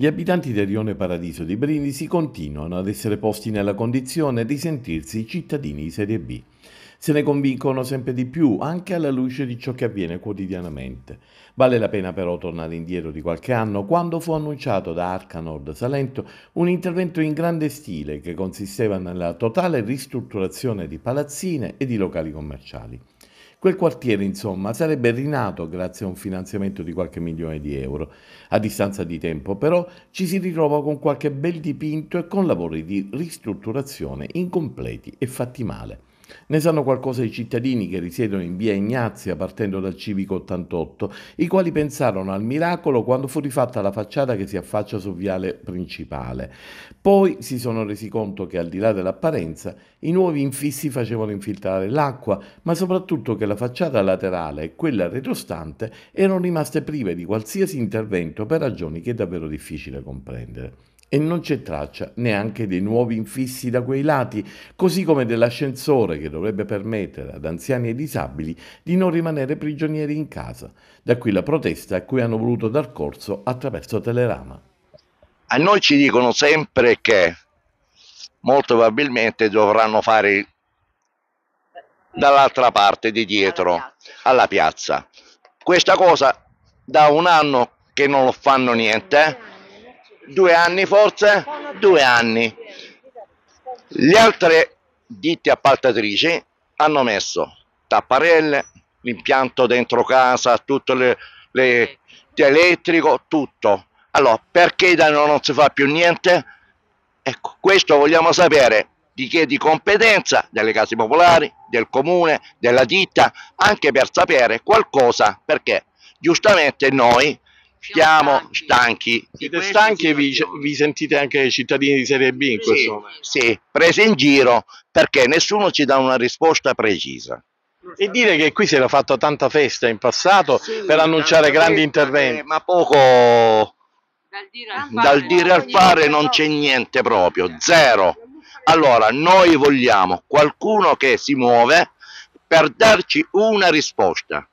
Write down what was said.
Gli abitanti del rione Paradiso di Brindisi continuano ad essere posti nella condizione di sentirsi cittadini di serie B. Se ne convincono sempre di più, anche alla luce di ciò che avviene quotidianamente. Vale la pena però tornare indietro di qualche anno, quando fu annunciato da Arcanord Salento un intervento in grande stile che consisteva nella totale ristrutturazione di palazzine e di locali commerciali. Quel quartiere, insomma, sarebbe rinato grazie a un finanziamento di qualche milione di euro. A distanza di tempo, però, ci si ritrova con qualche bel dipinto e con lavori di ristrutturazione incompleti e fatti male. Ne sanno qualcosa i cittadini che risiedono in via Ignazia partendo dal civico 88, i quali pensarono al miracolo quando fu rifatta la facciata che si affaccia sul viale principale. Poi si sono resi conto che al di là dell'apparenza i nuovi infissi facevano infiltrare l'acqua, ma soprattutto che la facciata laterale e quella retrostante erano rimaste prive di qualsiasi intervento per ragioni che è davvero difficile comprendere e non c'è traccia neanche dei nuovi infissi da quei lati, così come dell'ascensore che dovrebbe permettere ad anziani e disabili di non rimanere prigionieri in casa. Da qui la protesta a cui hanno voluto dar corso attraverso Telerama. A noi ci dicono sempre che molto probabilmente dovranno fare dall'altra parte di dietro alla piazza. Questa cosa da un anno che non lo fanno niente eh? due anni forse, due anni. Le altre ditte appaltatrici hanno messo tapparelle, l'impianto dentro casa, tutto le, le, elettrico, tutto. Allora, perché da noi non si fa più niente? Ecco, questo vogliamo sapere di chi è di competenza, delle case popolari, del comune, della ditta, anche per sapere qualcosa, perché giustamente noi siamo stanchi. Siete stanchi e vi, vi, sentite anche cittadini di Serie B in sì, questo momento? Sì, presi in giro perché nessuno ci dà una risposta precisa. E dire che qui si era fatta tanta festa in passato sì, per annunciare grandi festa, eh, interventi. Eh, ma poco dal dire al fare non c'è niente proprio, zero. Allora, noi vogliamo qualcuno che si muove per darci una risposta.